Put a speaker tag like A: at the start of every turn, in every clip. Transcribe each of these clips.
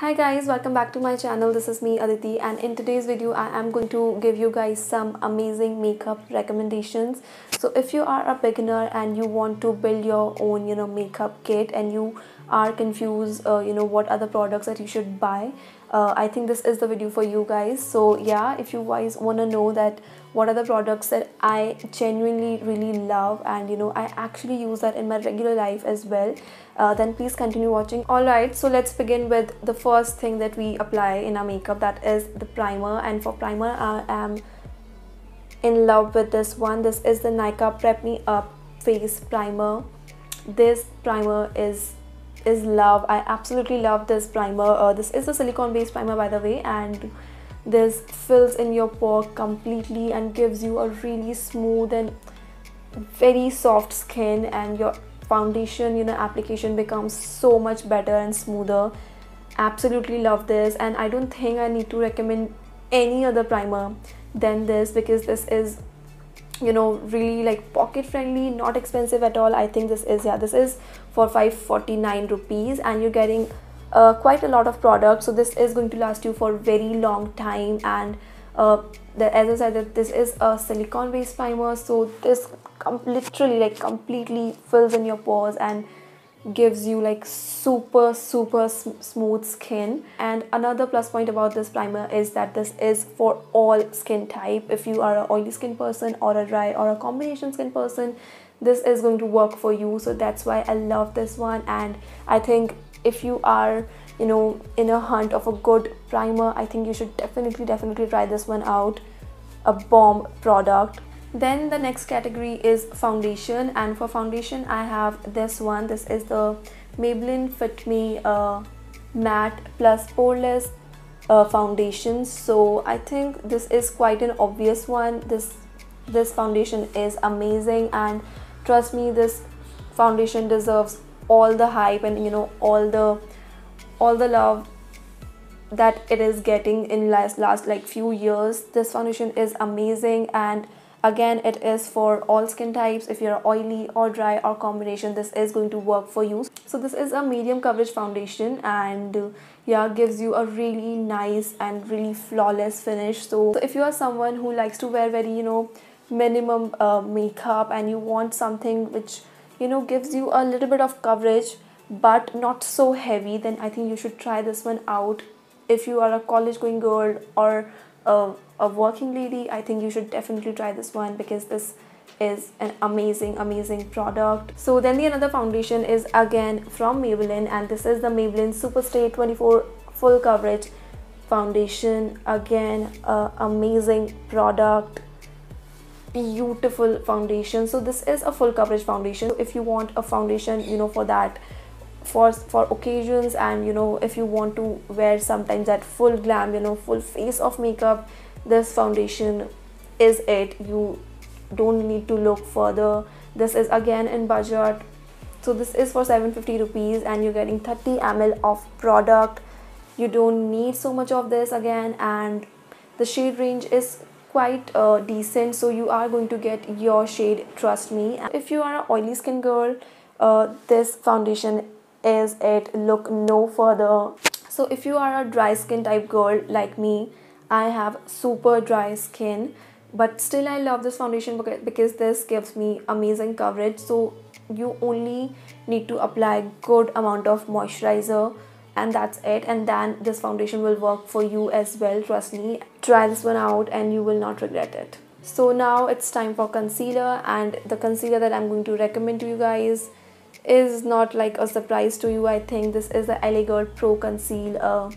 A: Hi guys, welcome back to my channel. This is me Aditi and in today's video I am going to give you guys some amazing makeup recommendations. So if you are a beginner and you want to build your own, you know, makeup kit and you are confused, uh, you know, what are the products that you should buy, uh, I think this is the video for you guys. So yeah, if you guys want to know that what are the products that I genuinely really love and you know I actually use that in my regular life as well uh, then please continue watching alright so let's begin with the first thing that we apply in our makeup that is the primer and for primer I am in love with this one this is the Nika Prep Me Up face primer this primer is is love I absolutely love this primer uh, this is a silicone based primer by the way and this fills in your pore completely and gives you a really smooth and very soft skin and your foundation you know application becomes so much better and smoother absolutely love this and i don't think i need to recommend any other primer than this because this is you know really like pocket friendly not expensive at all i think this is yeah this is for 549 rupees and you're getting uh, quite a lot of products so this is going to last you for very long time and uh, the, as I said that this is a silicone based primer so this literally like completely fills in your pores and gives you like super super sm smooth skin and another plus point about this primer is that this is for all skin type if you are an oily skin person or a dry or a combination skin person this is going to work for you so that's why i love this one and i think if you are you know in a hunt of a good primer i think you should definitely definitely try this one out a bomb product then the next category is foundation and for foundation i have this one this is the maybelline fit me uh, matte plus poreless uh, foundation so i think this is quite an obvious one this this foundation is amazing and trust me this foundation deserves all the hype and you know all the all the love that it is getting in last last like few years this foundation is amazing and again it is for all skin types if you're oily or dry or combination this is going to work for you so this is a medium coverage foundation and uh, yeah gives you a really nice and really flawless finish so, so if you are someone who likes to wear very you know minimum uh, makeup and you want something which you know gives you a little bit of coverage but not so heavy then i think you should try this one out if you are a college going girl or a, a working lady i think you should definitely try this one because this is an amazing amazing product so then the another foundation is again from maybelline and this is the maybelline superstay 24 full coverage foundation again amazing product beautiful foundation so this is a full coverage foundation if you want a foundation you know for that for for occasions and you know if you want to wear sometimes that full glam you know full face of makeup this foundation is it you don't need to look further this is again in budget so this is for 750 rupees and you're getting 30 ml of product you don't need so much of this again and the shade range is quite uh, decent so you are going to get your shade trust me if you are an oily skin girl uh, this foundation is it look no further so if you are a dry skin type girl like me I have super dry skin but still I love this foundation because this gives me amazing coverage so you only need to apply good amount of moisturizer and that's it and then this foundation will work for you as well trust me try this one out and you will not regret it so now it's time for concealer and the concealer that i'm going to recommend to you guys is not like a surprise to you i think this is the elegant pro conceal uh,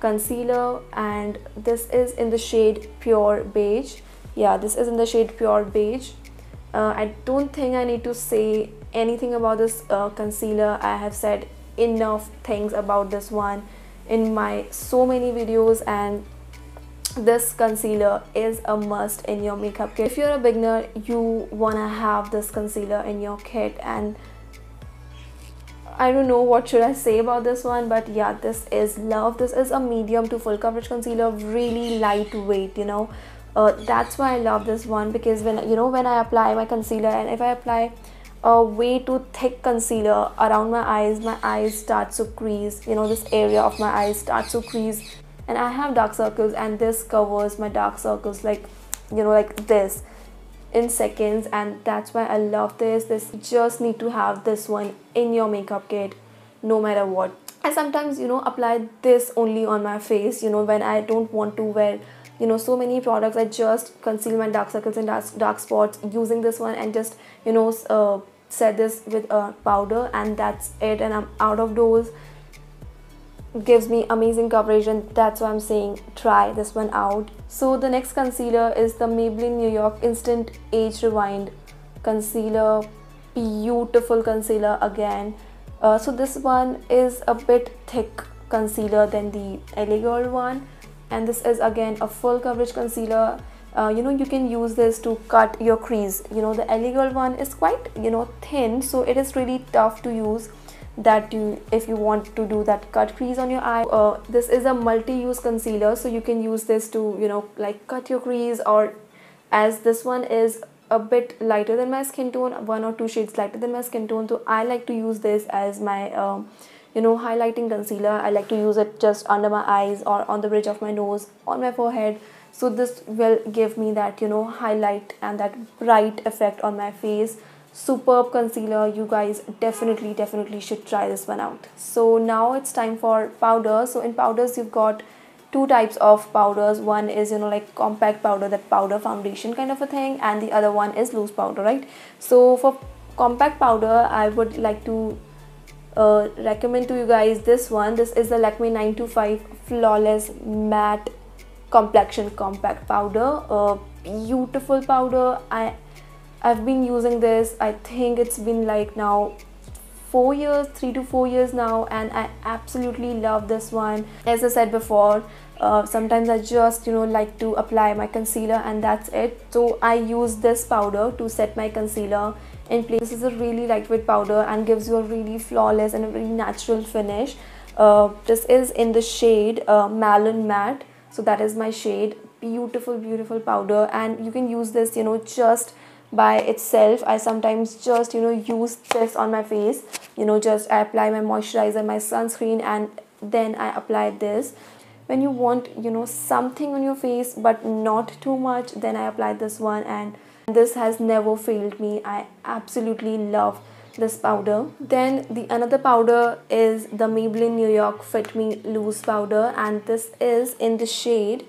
A: concealer and this is in the shade pure beige yeah this is in the shade pure beige uh, i don't think i need to say anything about this uh, concealer i have said enough things about this one in my so many videos and this concealer is a must in your makeup kit if you're a beginner you wanna have this concealer in your kit and I don't know what should I say about this one but yeah this is love this is a medium to full coverage concealer really lightweight you know uh, that's why I love this one because when you know when I apply my concealer and if I apply a way too thick concealer around my eyes my eyes start to crease you know this area of my eyes starts to crease and I have dark circles and this covers my dark circles like you know like this in seconds and that's why I love this this just need to have this one in your makeup kit no matter what I sometimes you know apply this only on my face you know when I don't want to wear you know so many products I just conceal my dark circles and dark, dark spots using this one and just you know uh, set this with a powder and that's it and I'm out of doors gives me amazing coverage and that's why I'm saying try this one out. So the next concealer is the Maybelline New York Instant Age Rewind concealer beautiful concealer again uh, so this one is a bit thick concealer than the LA Girl one and this is again a full coverage concealer uh, you know you can use this to cut your crease you know the illegal one is quite you know thin so it is really tough to use that you if you want to do that cut crease on your eye uh, this is a multi-use concealer so you can use this to you know like cut your crease or as this one is a bit lighter than my skin tone one or two shades lighter than my skin tone so I like to use this as my um, you know highlighting concealer I like to use it just under my eyes or on the bridge of my nose on my forehead so this will give me that you know highlight and that bright effect on my face superb concealer you guys definitely definitely should try this one out so now it's time for powder so in powders you've got two types of powders one is you know like compact powder that powder foundation kind of a thing and the other one is loose powder right so for compact powder i would like to uh, recommend to you guys this one this is the Lakme 925 flawless matte complexion compact powder a beautiful powder I I've been using this I think it's been like now four years three to four years now and I absolutely love this one as I said before uh, sometimes I just you know like to apply my concealer and that's it so I use this powder to set my concealer in place this is a really lightweight powder and gives you a really flawless and a very natural finish uh, this is in the shade uh, Malin Matte so that is my shade beautiful beautiful powder and you can use this you know just by itself i sometimes just you know use this on my face you know just i apply my moisturizer my sunscreen and then i apply this when you want you know something on your face but not too much then i apply this one and this has never failed me i absolutely love this powder then the another powder is the Maybelline New York Fit Me Loose powder and this is in the shade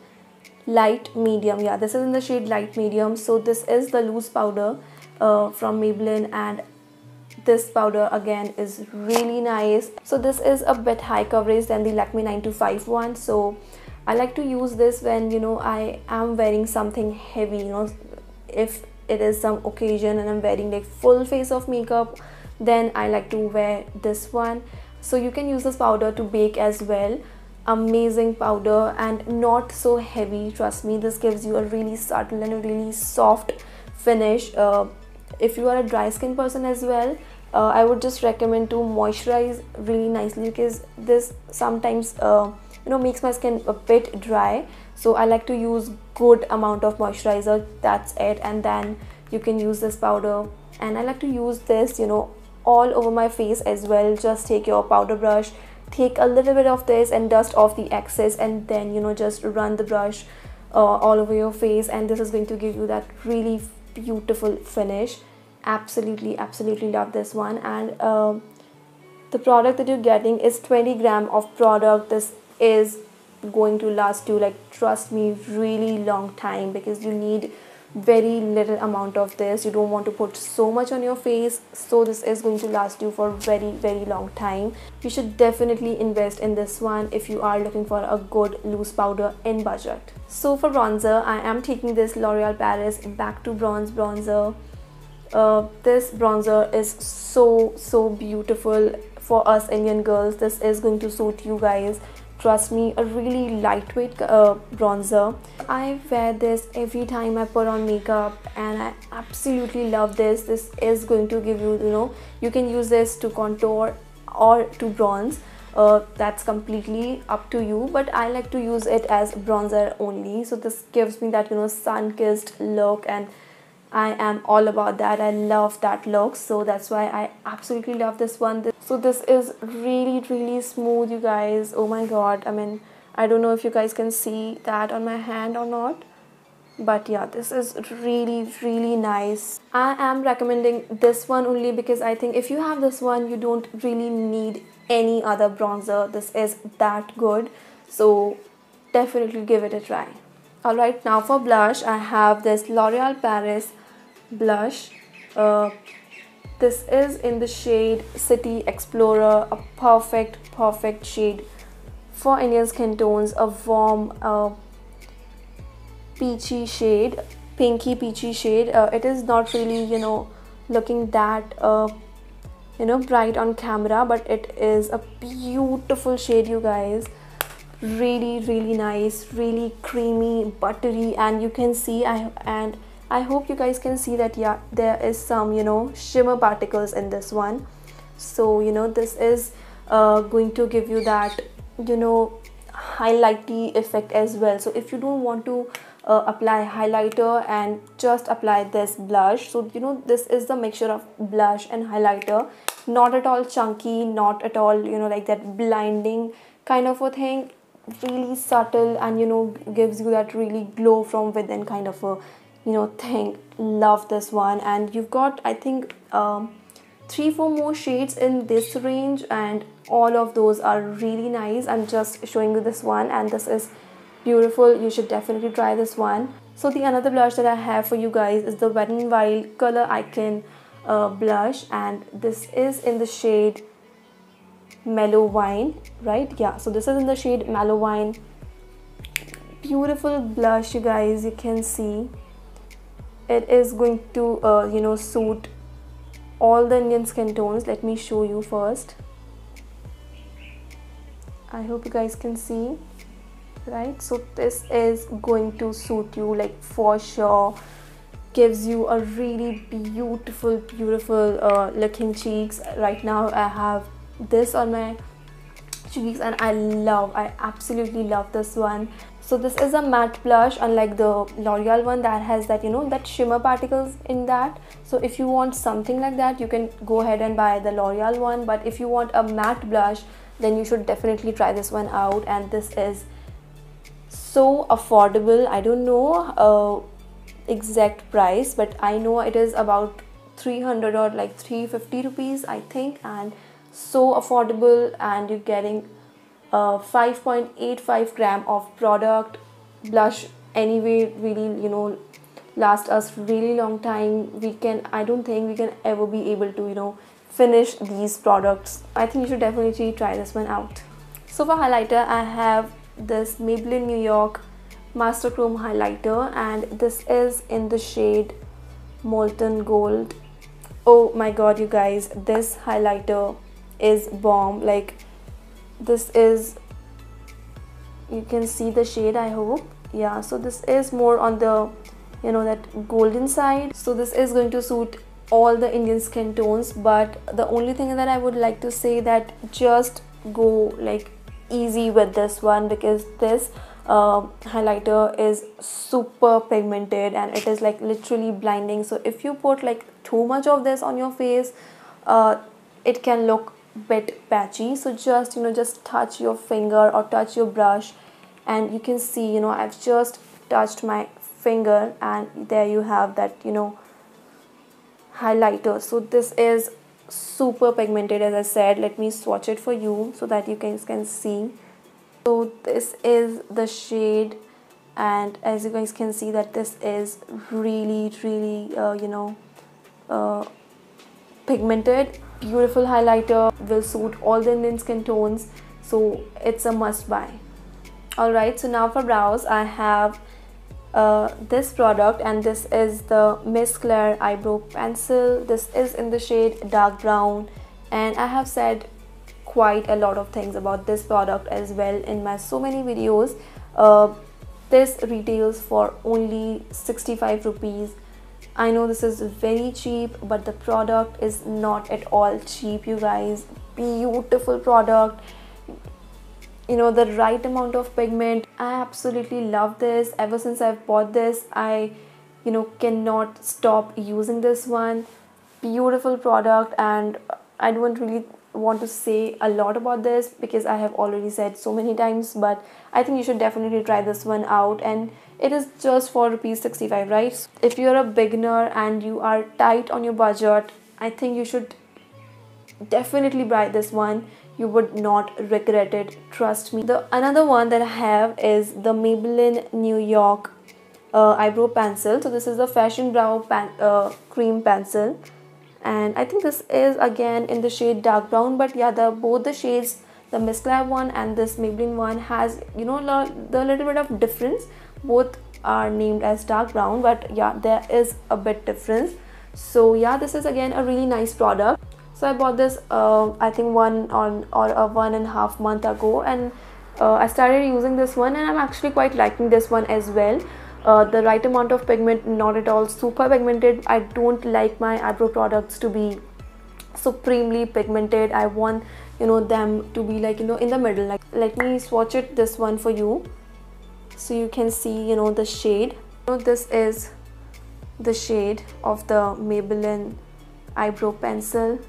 A: light medium yeah this is in the shade light medium so this is the loose powder uh, from Maybelline and this powder again is really nice so this is a bit high coverage than the Lakme 925 one so I like to use this when you know I am wearing something heavy you know if it is some occasion and I'm wearing like full face of makeup then I like to wear this one so you can use this powder to bake as well amazing powder and not so heavy trust me this gives you a really subtle and a really soft finish uh, if you are a dry skin person as well uh, I would just recommend to moisturize really nicely because this sometimes uh, you know makes my skin a bit dry so I like to use good amount of moisturizer that's it and then you can use this powder and I like to use this you know all over my face as well just take your powder brush take a little bit of this and dust off the excess and then you know just run the brush uh, all over your face and this is going to give you that really beautiful finish absolutely absolutely love this one and uh, the product that you're getting is 20 gram of product this is going to last you like trust me really long time because you need very little amount of this you don't want to put so much on your face so this is going to last you for very very long time you should definitely invest in this one if you are looking for a good loose powder in budget so for bronzer i am taking this l'oreal paris back to bronze bronzer uh, this bronzer is so so beautiful for us indian girls this is going to suit you guys trust me a really lightweight uh, bronzer i wear this every time i put on makeup and i absolutely love this this is going to give you you know you can use this to contour or to bronze uh, that's completely up to you but i like to use it as bronzer only so this gives me that you know sun kissed look and I am all about that. I love that look. So that's why I absolutely love this one. So this is really, really smooth, you guys. Oh my God. I mean, I don't know if you guys can see that on my hand or not but yeah this is really really nice i am recommending this one only because i think if you have this one you don't really need any other bronzer this is that good so definitely give it a try all right now for blush i have this l'oreal paris blush. Uh, this is in the shade City Explorer, a perfect, perfect shade for Indian skin tones, a warm uh, peachy shade, pinky peachy shade. Uh, it is not really, you know, looking that, uh, you know, bright on camera, but it is a beautiful shade, you guys really really nice really creamy buttery and you can see I and I hope you guys can see that yeah there is some you know shimmer particles in this one so you know this is uh, going to give you that you know highlighty effect as well so if you don't want to uh, apply highlighter and just apply this blush so you know this is the mixture of blush and highlighter not at all chunky not at all you know like that blinding kind of a thing really subtle and you know gives you that really glow from within kind of a you know think love this one and you've got i think um, three four more shades in this range and all of those are really nice i'm just showing you this one and this is beautiful you should definitely try this one so the another blush that i have for you guys is the wet n wild color icon uh, blush and this is in the shade mellow wine right yeah so this is in the shade mellow wine beautiful blush you guys you can see it is going to uh, you know suit all the Indian skin tones let me show you first I hope you guys can see right so this is going to suit you like for sure gives you a really beautiful beautiful uh, looking cheeks right now I have this on my cheeks and I love I absolutely love this one so this is a matte blush unlike the L'Oreal one that has that you know that shimmer particles in that so if you want something like that you can go ahead and buy the L'Oreal one but if you want a matte blush then you should definitely try this one out and this is so affordable I don't know uh, exact price but I know it is about 300 or like 350 rupees I think and so affordable and you're getting uh, 5.85 gram of product blush anyway really you know last us really long time we can i don't think we can ever be able to you know finish these products i think you should definitely try this one out so for highlighter i have this maybelline new york master chrome highlighter and this is in the shade molten gold oh my god you guys this highlighter is bomb like this is you can see the shade I hope yeah so this is more on the you know that golden side so this is going to suit all the Indian skin tones but the only thing that I would like to say that just go like easy with this one because this uh, highlighter is super pigmented and it is like literally blinding so if you put like too much of this on your face uh, it can look bit patchy so just you know just touch your finger or touch your brush and you can see you know I've just touched my finger and there you have that you know highlighter so this is super pigmented as I said let me swatch it for you so that you guys can see so this is the shade and as you guys can see that this is really really uh, you know uh, pigmented beautiful highlighter will suit all the Indian skin tones so it's a must buy alright so now for brows I have uh, this product and this is the Miss Claire eyebrow pencil this is in the shade dark brown and I have said quite a lot of things about this product as well in my so many videos uh, this retails for only 65 rupees I know this is very cheap but the product is not at all cheap you guys beautiful product you know the right amount of pigment I absolutely love this ever since I've bought this I you know cannot stop using this one beautiful product and I don't really want to say a lot about this because I have already said so many times but I think you should definitely try this one out and it is just for rupees 65 right if you're a beginner and you are tight on your budget i think you should definitely buy this one you would not regret it trust me the another one that i have is the maybelline new york uh, eyebrow pencil so this is the fashion brow pan, uh, cream pencil and i think this is again in the shade dark brown but yeah the both the shades the Miss one and this Maybelline one has you know the little bit of difference both are named as dark brown but yeah there is a bit difference so yeah this is again a really nice product so i bought this uh, i think one on or a one and a half month ago and uh, i started using this one and i'm actually quite liking this one as well uh, the right amount of pigment not at all super pigmented i don't like my eyebrow products to be supremely pigmented i want you know them to be like you know in the middle like let me swatch it this one for you so you can see you know the shade so this is the shade of the Maybelline eyebrow pencil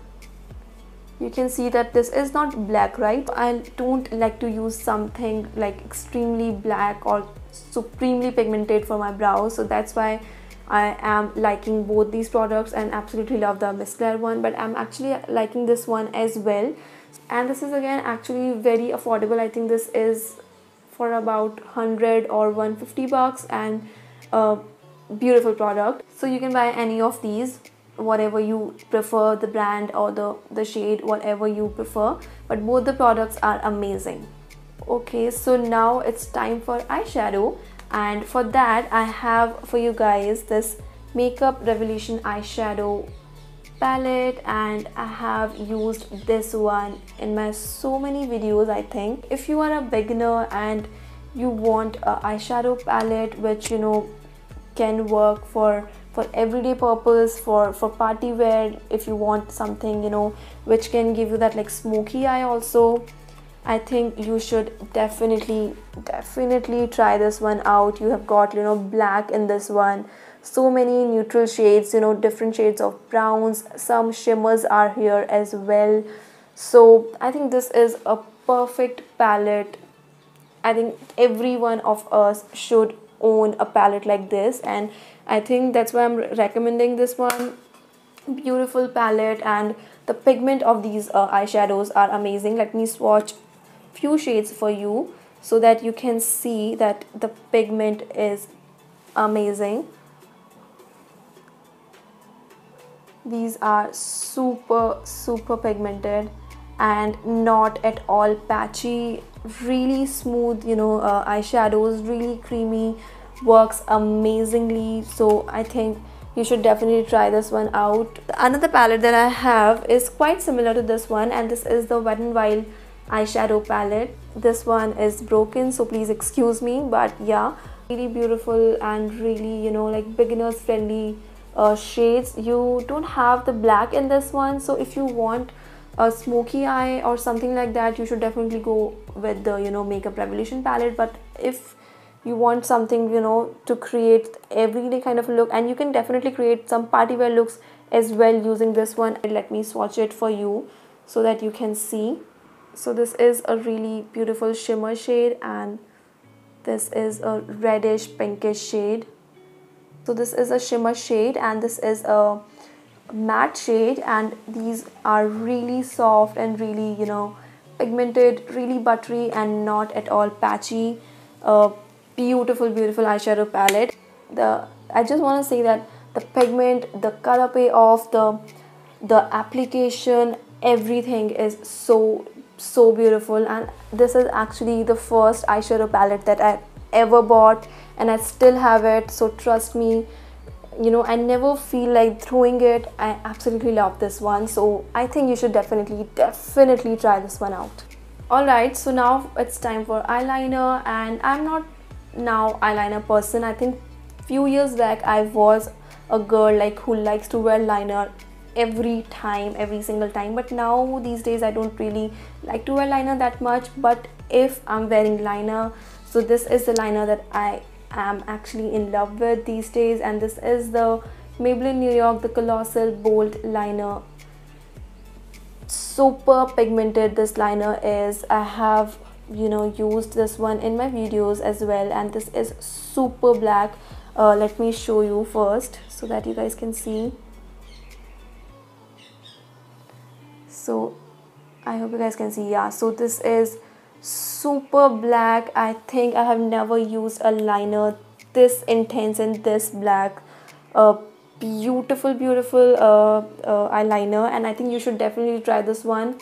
A: you can see that this is not black right I don't like to use something like extremely black or supremely pigmented for my brows so that's why I am liking both these products and absolutely love the Miss Claire one but I'm actually liking this one as well and this is again actually very affordable I think this is for about 100 or 150 bucks and a beautiful product so you can buy any of these whatever you prefer the brand or the the shade whatever you prefer but both the products are amazing okay so now it's time for eyeshadow and for that i have for you guys this makeup revolution eyeshadow palette and I have used this one in my so many videos I think. If you are a beginner and you want a eyeshadow palette which you know can work for for everyday purpose for for party wear if you want something you know which can give you that like smoky eye also I think you should definitely definitely try this one out you have got you know black in this one so many neutral shades you know different shades of browns some shimmers are here as well so i think this is a perfect palette i think every one of us should own a palette like this and i think that's why i'm recommending this one beautiful palette and the pigment of these uh, eyeshadows are amazing let me swatch few shades for you so that you can see that the pigment is amazing these are super super pigmented and not at all patchy really smooth you know uh, eyeshadows really creamy works amazingly so i think you should definitely try this one out another palette that i have is quite similar to this one and this is the wet n wild eyeshadow palette this one is broken so please excuse me but yeah really beautiful and really you know like beginners friendly uh, shades you don't have the black in this one so if you want a smoky eye or something like that you should definitely go with the you know makeup revolution palette but if you want something you know to create everyday kind of look and you can definitely create some party wear looks as well using this one let me swatch it for you so that you can see so this is a really beautiful shimmer shade and this is a reddish pinkish shade so this is a shimmer shade and this is a matte shade and these are really soft and really you know pigmented really buttery and not at all patchy A beautiful beautiful eyeshadow palette the I just want to say that the pigment the color payoff the the application everything is so so beautiful and this is actually the first eyeshadow palette that I ever bought and I still have it. So trust me, you know, I never feel like throwing it. I absolutely love this one. So I think you should definitely, definitely try this one out. Alright, so now it's time for eyeliner and I'm not now eyeliner person. I think few years back I was a girl like who likes to wear liner every time every single time but now these days i don't really like to wear liner that much but if i'm wearing liner so this is the liner that i am actually in love with these days and this is the Maybelline New York the Colossal Bold Liner super pigmented this liner is I have you know used this one in my videos as well and this is super black uh, let me show you first so that you guys can see so I hope you guys can see yeah so this is super black i think i have never used a liner this intense and this black a uh, beautiful beautiful uh, uh, eyeliner and i think you should definitely try this one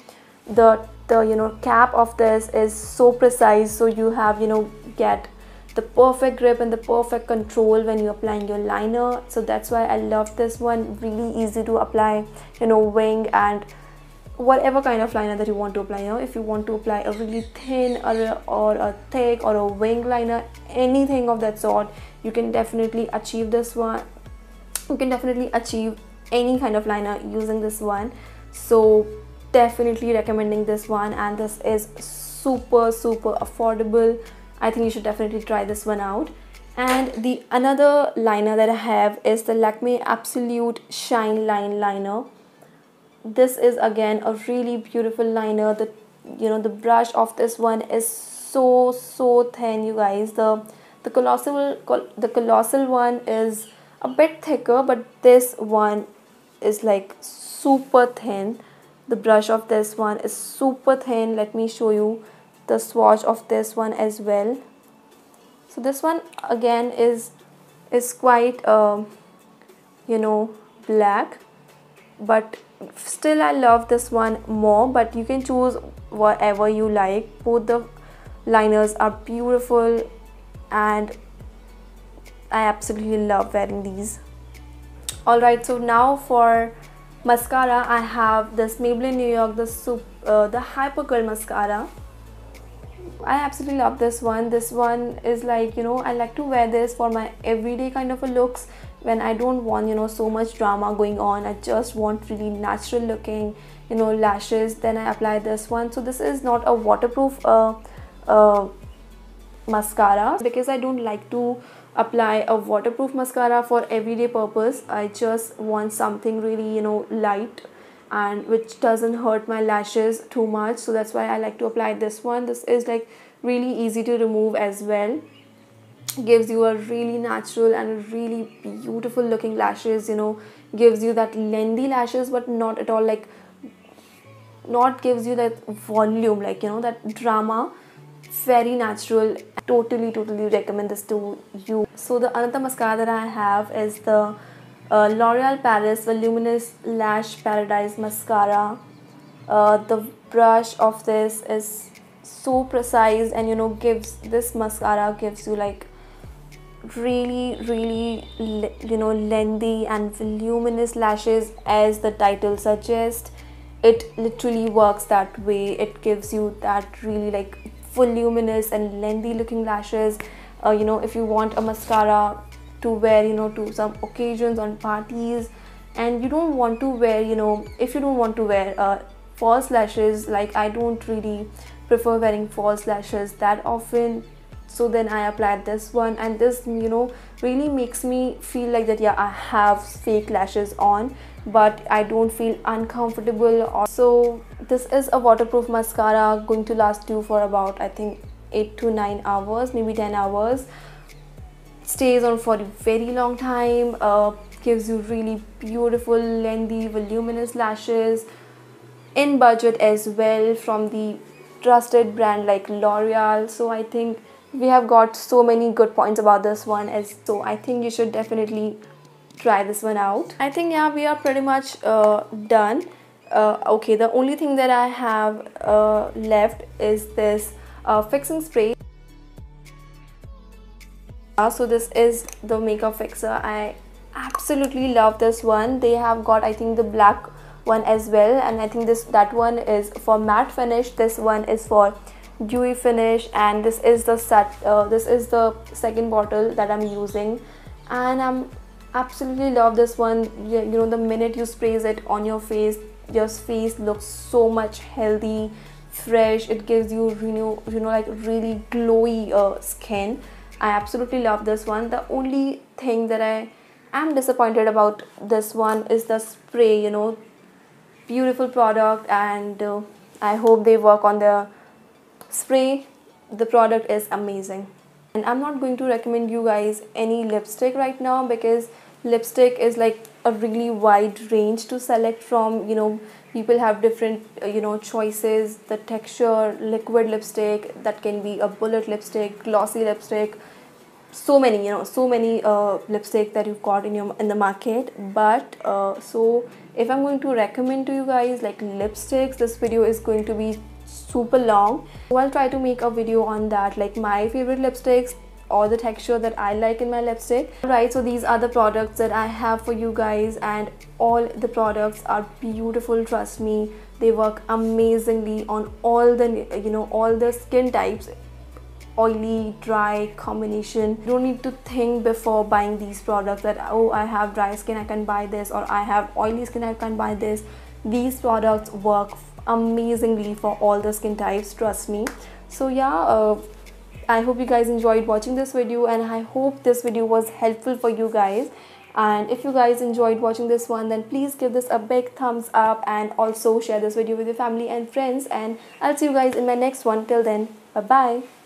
A: the the you know cap of this is so precise so you have you know get the perfect grip and the perfect control when you're applying your liner so that's why i love this one really easy to apply you know wing and whatever kind of liner that you want to apply you if you want to apply a really thin or a, or a thick or a wing liner anything of that sort you can definitely achieve this one you can definitely achieve any kind of liner using this one so definitely recommending this one and this is super super affordable i think you should definitely try this one out and the another liner that i have is the lakme absolute shine line liner this is again a really beautiful liner the you know the brush of this one is so so thin you guys the the colossal the colossal one is a bit thicker but this one is like super thin the brush of this one is super thin let me show you the swatch of this one as well so this one again is is quite uh, you know black but still I love this one more but you can choose whatever you like both the liners are beautiful and I absolutely love wearing these alright so now for mascara I have this Maybelline New York the, Sup uh, the Hyper Curl mascara I absolutely love this one. This one is like, you know, I like to wear this for my everyday kind of a looks when I don't want, you know, so much drama going on. I just want really natural looking, you know, lashes. Then I apply this one. So this is not a waterproof uh, uh, mascara because I don't like to apply a waterproof mascara for everyday purpose. I just want something really, you know, light and which doesn't hurt my lashes too much so that's why I like to apply this one this is like really easy to remove as well gives you a really natural and really beautiful looking lashes you know gives you that lengthy lashes but not at all like not gives you that volume like you know that drama very natural totally totally recommend this to you so the another mascara that i have is the uh, l'oreal paris voluminous lash paradise mascara uh, the brush of this is so precise and you know gives this mascara gives you like really really you know lengthy and voluminous lashes as the title suggests it literally works that way it gives you that really like voluminous and lengthy looking lashes uh, you know if you want a mascara to wear you know to some occasions on parties and you don't want to wear you know if you don't want to wear uh, false lashes like i don't really prefer wearing false lashes that often so then i applied this one and this you know really makes me feel like that yeah i have fake lashes on but i don't feel uncomfortable or so this is a waterproof mascara going to last you for about i think 8 to 9 hours maybe 10 hours stays on for a very long time uh, gives you really beautiful lengthy voluminous lashes in budget as well from the trusted brand like l'oreal so i think we have got so many good points about this one as so I think you should definitely try this one out. I think yeah we are pretty much uh, done. Uh, okay the only thing that I have uh, left is this uh, fixing spray. Uh, so this is the makeup fixer. I absolutely love this one. They have got I think the black one as well and I think this that one is for matte finish. This one is for dewy finish and this is the set uh, this is the second bottle that I'm using and I'm absolutely love this one you, know the minute you sprays it on your face your face looks so much healthy fresh it gives you you know, you know like really glowy uh, skin I absolutely love this one the only thing that I am disappointed about this one is the spray you know beautiful product and uh, I hope they work on the spray the product is amazing and I'm not going to recommend you guys any lipstick right now because lipstick is like a really wide range to select from you know people have different uh, you know choices the texture liquid lipstick that can be a bullet lipstick glossy lipstick so many you know so many uh, lipstick that you've got in your in the market but uh, so if i'm going to recommend to you guys like lipsticks this video is going to be super long so i'll try to make a video on that like my favorite lipsticks or the texture that I like in my lipstick. Right, so these are the products that I have for you guys and all the products are beautiful, trust me. They work amazingly on all the, you know, all the skin types oily dry combination you don't need to think before buying these products that oh i have dry skin i can buy this or i have oily skin i can buy this these products work amazingly for all the skin types trust me so yeah uh, i hope you guys enjoyed watching this video and i hope this video was helpful for you guys and if you guys enjoyed watching this one then please give this a big thumbs up and also share this video with your family and friends and i'll see you guys in my next one till then bye bye